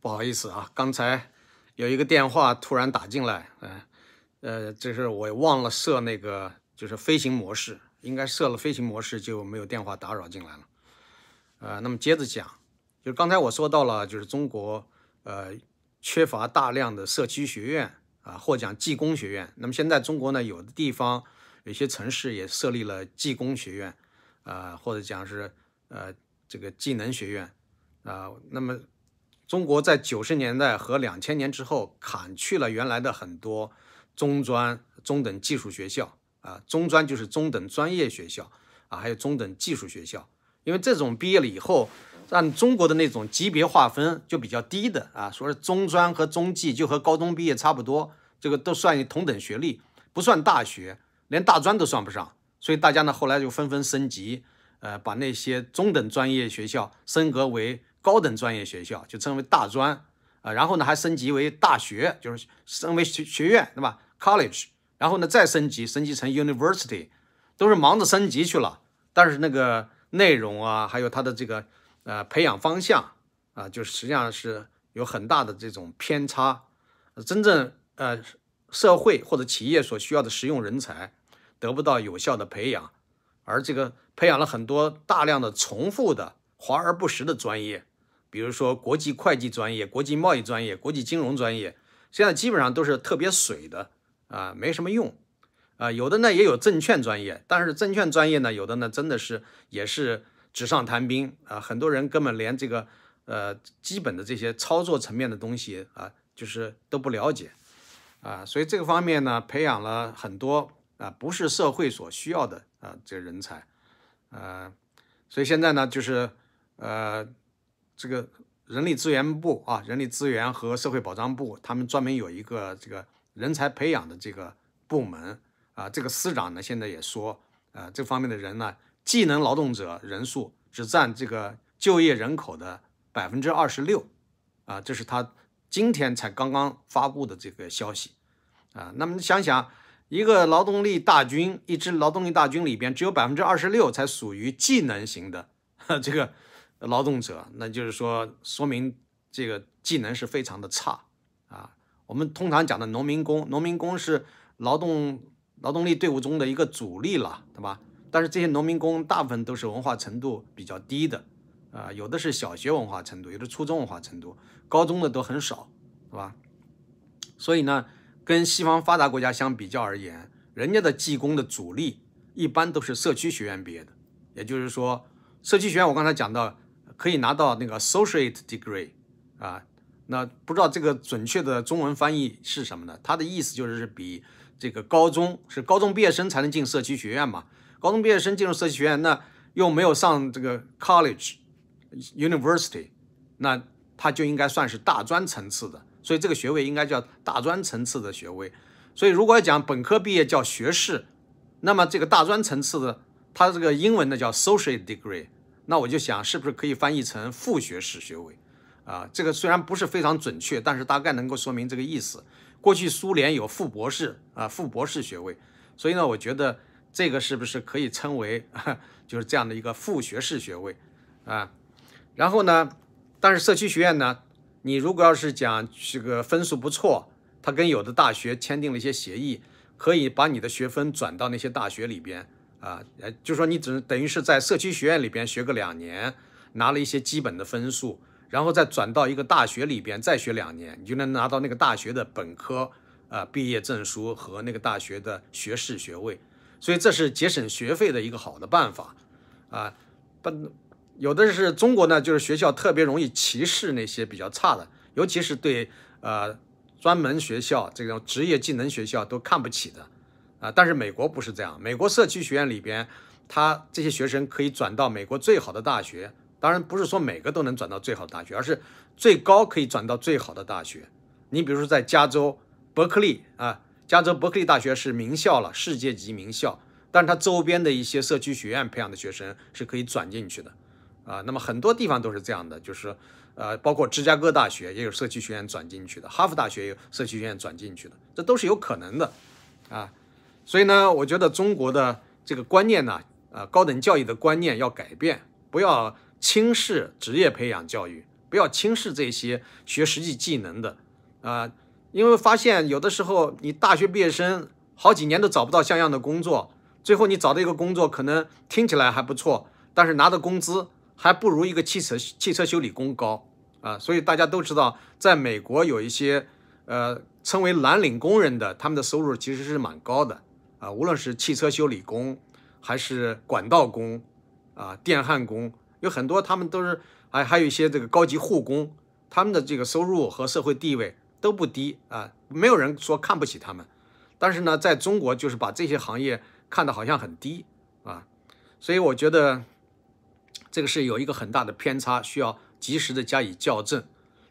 不好意思啊，刚才有一个电话突然打进来，嗯，呃，这是我忘了设那个，就是飞行模式，应该设了飞行模式就没有电话打扰进来了。呃，那么接着讲，就是刚才我说到了，就是中国，呃，缺乏大量的社区学院啊，或讲技工学院。那么现在中国呢，有的地方有些城市也设立了技工学院，啊，或者讲是呃这个技能学院，啊，那么。中国在九十年代和两千年之后砍去了原来的很多中专、中等技术学校啊，中专就是中等专业学校啊，还有中等技术学校，因为这种毕业了以后，按中国的那种级别划分就比较低的啊，说是中专和中技就和高中毕业差不多，这个都算同等学历，不算大学，连大专都算不上，所以大家呢后来就纷纷升级，呃，把那些中等专业学校升格为。高等专业学校就称为大专啊，然后呢还升级为大学，就是升为学学院，对吧？College，然后呢再升级升级成 University，都是忙着升级去了。但是那个内容啊，还有它的这个呃培养方向啊，就实际上是有很大的这种偏差。真正呃社会或者企业所需要的实用人才得不到有效的培养，而这个培养了很多大量的重复的、华而不实的专业。比如说国际会计专业、国际贸易专业、国际金融专业，现在基本上都是特别水的啊，没什么用啊。有的呢也有证券专业，但是证券专业呢，有的呢真的是也是纸上谈兵啊。很多人根本连这个呃基本的这些操作层面的东西啊，就是都不了解啊。所以这个方面呢，培养了很多啊不是社会所需要的啊这个人才啊。所以现在呢，就是呃。这个人力资源部啊，人力资源和社会保障部，他们专门有一个这个人才培养的这个部门啊。这个司长呢，现在也说，呃，这方面的人呢，技能劳动者人数只占这个就业人口的百分之二十六，啊，这是他今天才刚刚发布的这个消息，啊，那么你想想，一个劳动力大军，一支劳动力大军里边，只有百分之二十六才属于技能型的，这个。劳动者，那就是说，说明这个技能是非常的差啊。我们通常讲的农民工，农民工是劳动劳动力队伍中的一个主力了，对吧？但是这些农民工大部分都是文化程度比较低的，啊，有的是小学文化程度，有的初中文化程度，高中的都很少，对吧？所以呢，跟西方发达国家相比较而言，人家的技工的主力一般都是社区学院毕业的，也就是说，社区学院，我刚才讲到。可以拿到那个 associate degree，啊，那不知道这个准确的中文翻译是什么呢？它的意思就是比这个高中是高中毕业生才能进社区学院嘛？高中毕业生进入社区学院，那又没有上这个 college university，那他就应该算是大专层次的，所以这个学位应该叫大专层次的学位。所以如果要讲本科毕业叫学士，那么这个大专层次的，它这个英文呢叫 associate degree。那我就想，是不是可以翻译成副学士学位？啊，这个虽然不是非常准确，但是大概能够说明这个意思。过去苏联有副博士，啊，副博士学位，所以呢，我觉得这个是不是可以称为 就是这样的一个副学士学位？啊，然后呢，但是社区学院呢，你如果要是讲这个分数不错，他跟有的大学签订了一些协议，可以把你的学分转到那些大学里边。啊，呃，就说你只等于是在社区学院里边学个两年，拿了一些基本的分数，然后再转到一个大学里边再学两年，你就能拿到那个大学的本科啊毕业证书和那个大学的学士学位。所以这是节省学费的一个好的办法啊。不，有的是中国呢，就是学校特别容易歧视那些比较差的，尤其是对呃专门学校这种职业技能学校都看不起的。啊，但是美国不是这样。美国社区学院里边，他这些学生可以转到美国最好的大学。当然不是说每个都能转到最好的大学，而是最高可以转到最好的大学。你比如说在加州伯克利啊，加州伯克利大学是名校了，世界级名校。但是它周边的一些社区学院培养的学生是可以转进去的。啊，那么很多地方都是这样的，就是呃，包括芝加哥大学也有社区学院转进去的，哈佛大学有社区学院转进去的，这都是有可能的，啊。所以呢，我觉得中国的这个观念呢，呃，高等教育的观念要改变，不要轻视职业培养教育，不要轻视这些学实际技能的，啊，因为发现有的时候你大学毕业生好几年都找不到像样的工作，最后你找到一个工作可能听起来还不错，但是拿的工资还不如一个汽车汽车修理工高，啊，所以大家都知道，在美国有一些，呃，称为蓝领工人的，他们的收入其实是蛮高的。啊，无论是汽车修理工，还是管道工，啊，电焊工，有很多他们都是，还还有一些这个高级护工，他们的这个收入和社会地位都不低啊，没有人说看不起他们，但是呢，在中国就是把这些行业看得好像很低啊，所以我觉得这个是有一个很大的偏差，需要及时的加以校正。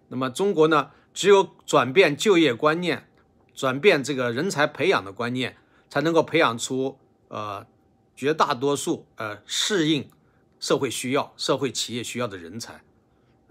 那么中国呢，只有转变就业观念，转变这个人才培养的观念。才能够培养出呃绝大多数呃适应社会需要、社会企业需要的人才，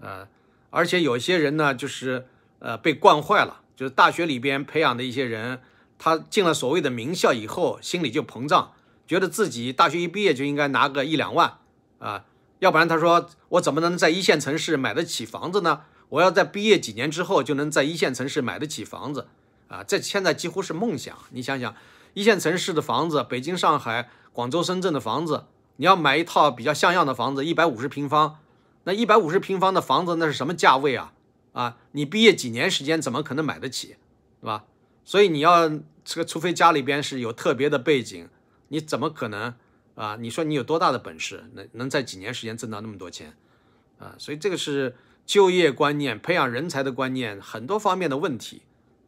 呃，而且有一些人呢，就是呃被惯坏了，就是大学里边培养的一些人，他进了所谓的名校以后，心里就膨胀，觉得自己大学一毕业就应该拿个一两万啊，要不然他说我怎么能在一线城市买得起房子呢？我要在毕业几年之后就能在一线城市买得起房子啊，这现在几乎是梦想。你想想。一线城市的房子，北京、上海、广州、深圳的房子，你要买一套比较像样的房子，一百五十平方，那一百五十平方的房子，那是什么价位啊？啊，你毕业几年时间，怎么可能买得起，对吧？所以你要这个，除非家里边是有特别的背景，你怎么可能啊？你说你有多大的本事，能能在几年时间挣到那么多钱啊？所以这个是就业观念、培养人才的观念很多方面的问题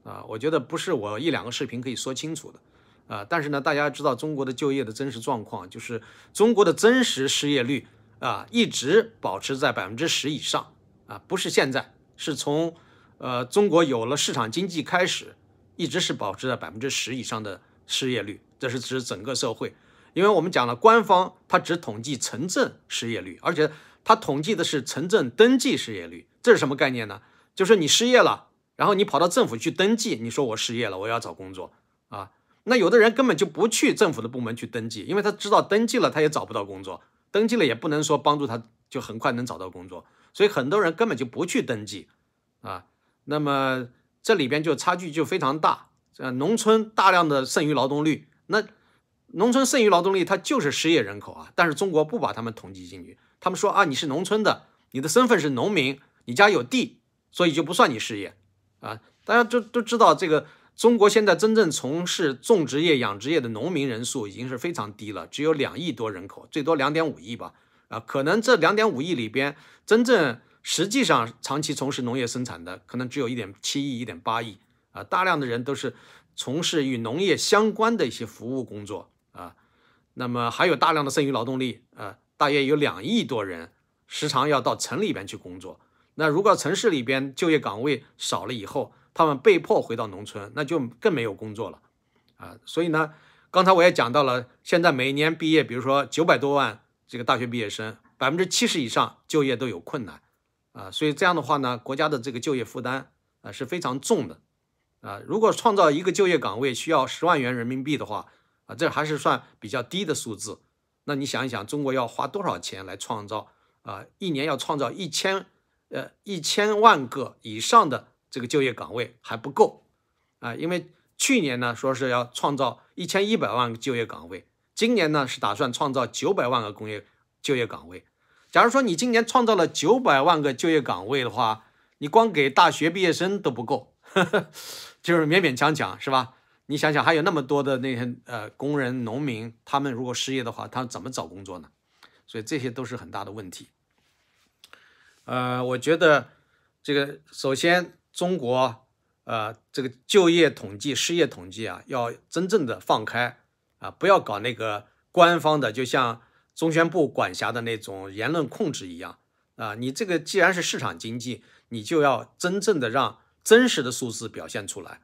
啊，我觉得不是我一两个视频可以说清楚的。啊，但是呢，大家知道中国的就业的真实状况，就是中国的真实失业率啊，一直保持在百分之十以上啊，不是现在，是从呃中国有了市场经济开始，一直是保持在百分之十以上的失业率，这是指整个社会，因为我们讲了，官方它只统计城镇失业率，而且它统计的是城镇登记失业率，这是什么概念呢？就是你失业了，然后你跑到政府去登记，你说我失业了，我要找工作啊。那有的人根本就不去政府的部门去登记，因为他知道登记了他也找不到工作，登记了也不能说帮助他就很快能找到工作，所以很多人根本就不去登记，啊，那么这里边就差距就非常大，呃，农村大量的剩余劳动力，那农村剩余劳动力它就是失业人口啊，但是中国不把他们统计进去，他们说啊你是农村的，你的身份是农民，你家有地，所以就不算你失业，啊，大家都都知道这个。中国现在真正从事种植业、养殖业的农民人数已经是非常低了，只有两亿多人口，最多两点五亿吧。啊，可能这两点五亿里边，真正实际上长期从事农业生产的，可能只有一点七亿、一点八亿。啊，大量的人都是从事与农业相关的一些服务工作。啊，那么还有大量的剩余劳动力，呃，大约有两亿多人时常要到城里边去工作。那如果城市里边就业岗位少了以后，他们被迫回到农村，那就更没有工作了，啊，所以呢，刚才我也讲到了，现在每年毕业，比如说九百多万这个大学毕业生，百分之七十以上就业都有困难，啊，所以这样的话呢，国家的这个就业负担啊是非常重的，啊，如果创造一个就业岗位需要十万元人民币的话，啊，这还是算比较低的数字，那你想一想，中国要花多少钱来创造啊，一年要创造一千呃一千万个以上的？这个就业岗位还不够啊，因为去年呢说是要创造一千一百万个就业岗位，今年呢是打算创造九百万个工业就业岗位。假如说你今年创造了九百万个就业岗位的话，你光给大学毕业生都不够，呵 呵就是勉勉强强是吧？你想想还有那么多的那些呃工人、农民，他们如果失业的话，他们怎么找工作呢？所以这些都是很大的问题。呃，我觉得这个首先。中国，呃，这个就业统计、失业统计啊，要真正的放开啊，不要搞那个官方的，就像中宣部管辖的那种言论控制一样啊。你这个既然是市场经济，你就要真正的让真实的数字表现出来。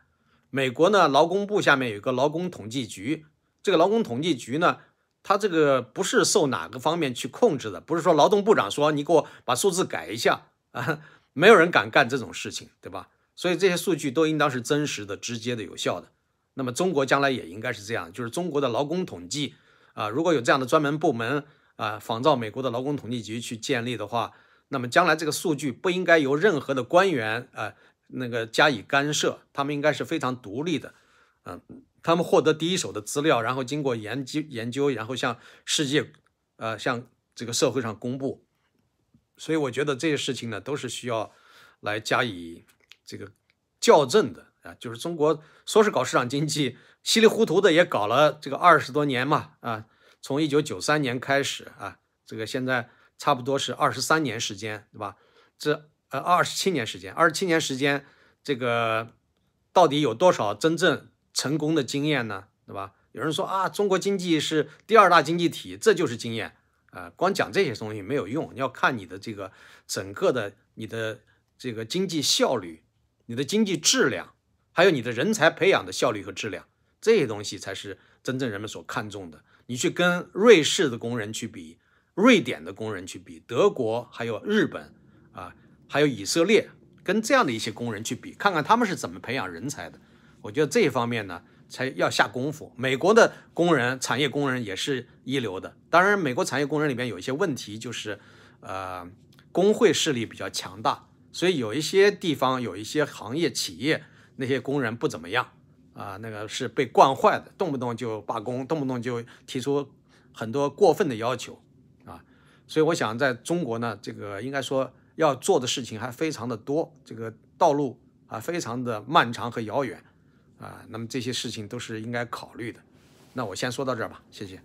美国呢，劳工部下面有个劳工统计局，这个劳工统计局呢，它这个不是受哪个方面去控制的，不是说劳动部长说你给我把数字改一下啊。没有人敢干这种事情，对吧？所以这些数据都应当是真实的、直接的、有效的。那么中国将来也应该是这样，就是中国的劳工统计啊，如果有这样的专门部门啊，仿照美国的劳工统计局去建立的话，那么将来这个数据不应该由任何的官员啊那个加以干涉，他们应该是非常独立的。嗯，他们获得第一手的资料，然后经过研究研究，然后向世界，呃，向这个社会上公布。所以我觉得这些事情呢，都是需要来加以这个校正的啊。就是中国说是搞市场经济，稀里糊涂的也搞了这个二十多年嘛啊。从一九九三年开始啊，这个现在差不多是二十三年时间，对吧？这呃二十七年时间，二十七年时间，这个到底有多少真正成功的经验呢？对吧？有人说啊，中国经济是第二大经济体，这就是经验。啊，光讲这些东西没有用，你要看你的这个整个的你的这个经济效率，你的经济质量，还有你的人才培养的效率和质量，这些东西才是真正人们所看重的。你去跟瑞士的工人去比，瑞典的工人去比，德国还有日本，啊，还有以色列，跟这样的一些工人去比，看看他们是怎么培养人才的。我觉得这一方面呢。才要下功夫。美国的工人，产业工人也是一流的。当然，美国产业工人里面有一些问题，就是，呃，工会势力比较强大，所以有一些地方、有一些行业、企业那些工人不怎么样啊，那个是被惯坏的，动不动就罢工，动不动就提出很多过分的要求啊。所以，我想在中国呢，这个应该说要做的事情还非常的多，这个道路啊非常的漫长和遥远。啊，那么这些事情都是应该考虑的，那我先说到这儿吧，谢谢。